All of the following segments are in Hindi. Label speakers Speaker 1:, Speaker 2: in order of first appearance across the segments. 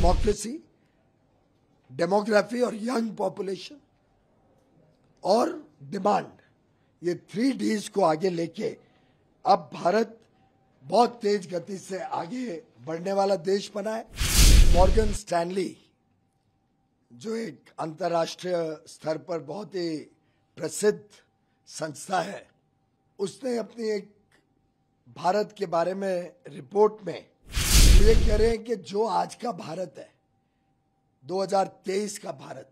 Speaker 1: डेमोक्रेसी डेमोग्राफी और यंग पॉपुलेशन और डिमांड ये थ्री डीज को आगे लेके अब भारत बहुत तेज गति से आगे बढ़ने वाला देश बना है मॉर्गन स्टैनली जो एक अंतर्राष्ट्रीय स्तर पर बहुत ही प्रसिद्ध संस्था है उसने अपनी एक भारत के बारे में रिपोर्ट में तो ये कह रहे हैं कि जो आज का भारत है 2023 का भारत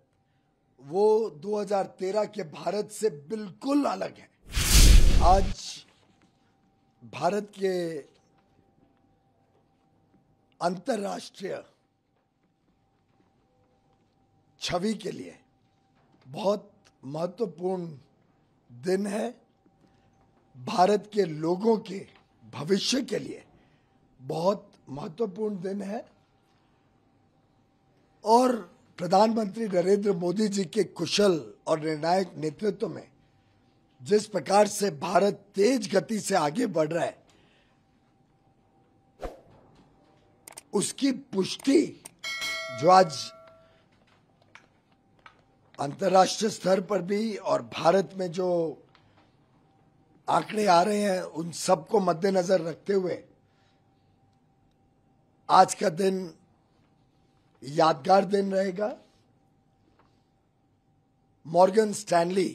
Speaker 1: वो 2013 के भारत से बिल्कुल अलग है आज भारत के अंतर्राष्ट्रीय छवि के लिए बहुत महत्वपूर्ण दिन है भारत के लोगों के भविष्य के लिए बहुत महत्वपूर्ण दिन है और प्रधानमंत्री नरेंद्र मोदी जी के कुशल और निर्णायक नेतृत्व में जिस प्रकार से भारत तेज गति से आगे बढ़ रहा है उसकी पुष्टि जो आज अंतर्राष्ट्रीय स्तर पर भी और भारत में जो आंकड़े आ रहे हैं उन सबको मद्देनजर रखते हुए आज का दिन यादगार दिन रहेगा मॉर्गन स्टैनली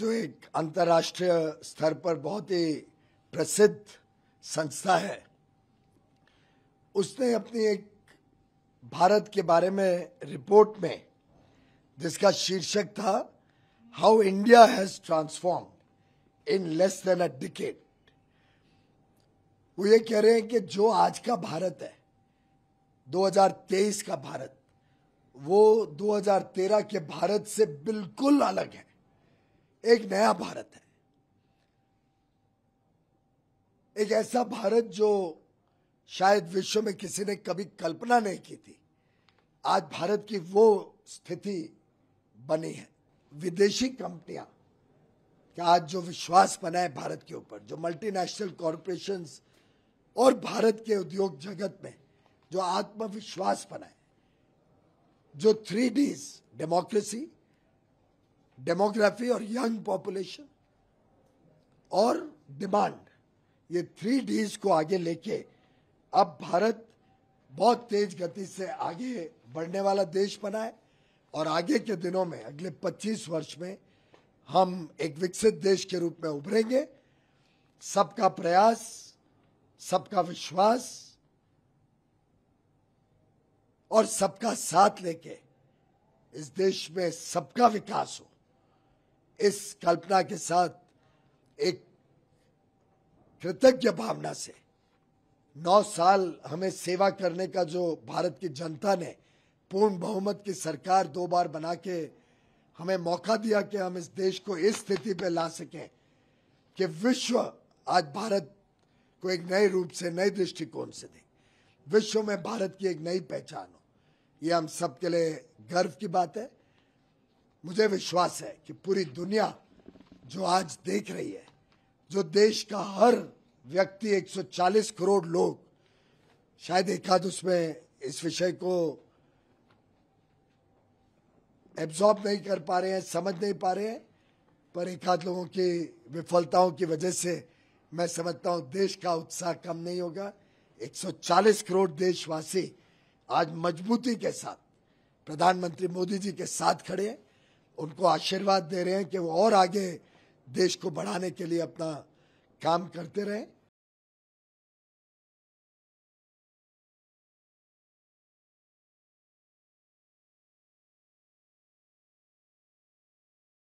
Speaker 1: जो एक अंतर्राष्ट्रीय स्तर पर बहुत ही प्रसिद्ध संस्था है उसने अपनी एक भारत के बारे में रिपोर्ट में जिसका शीर्षक था how India has transform in less than a decade वो ये कह रहे हैं कि जो आज का भारत है 2023 का भारत वो 2013 के भारत से बिल्कुल अलग है एक नया भारत है एक ऐसा भारत जो शायद विश्व में किसी ने कभी कल्पना नहीं की थी आज भारत की वो स्थिति बनी है विदेशी कंपनियां आज जो विश्वास बना है भारत के ऊपर जो मल्टीनेशनल कॉरपोरेशंस और भारत के उद्योग जगत में जो आत्मविश्वास बनाए जो थ्री डीज डेमोक्रेसी डेमोग्राफी और यंग पॉपुलेशन और डिमांड ये थ्री डीज को आगे लेके अब भारत बहुत तेज गति से आगे बढ़ने वाला देश बना है और आगे के दिनों में अगले 25 वर्ष में हम एक विकसित देश के रूप में उभरेंगे सबका प्रयास सबका विश्वास और सबका साथ लेके इस देश में सबका विकास हो इस कल्पना के साथ एक कृतज्ञ भावना से नौ साल हमें सेवा करने का जो भारत की जनता ने पूर्ण बहुमत की सरकार दो बार बना के हमें मौका दिया कि हम इस देश को इस स्थिति पे ला सकें कि विश्व आज भारत को एक नए रूप से नए दृष्टिकोण से दें विश्व में भारत की एक नई पहचान हो ये हम सबके लिए गर्व की बात है मुझे विश्वास है कि पूरी दुनिया जो आज देख रही है जो देश का हर व्यक्ति 140 करोड़ लोग शायद एक आध उसमें इस विषय को एब्जॉर्ब नहीं कर पा रहे हैं समझ नहीं पा रहे हैं पर एक आध लोगों की विफलताओं की वजह से मैं समझता हूँ देश का उत्साह कम नहीं होगा 140 करोड़ देशवासी आज मजबूती के साथ प्रधानमंत्री मोदी जी के साथ खड़े हैं उनको आशीर्वाद दे रहे हैं कि वो और आगे देश को बढ़ाने के लिए अपना काम करते रहें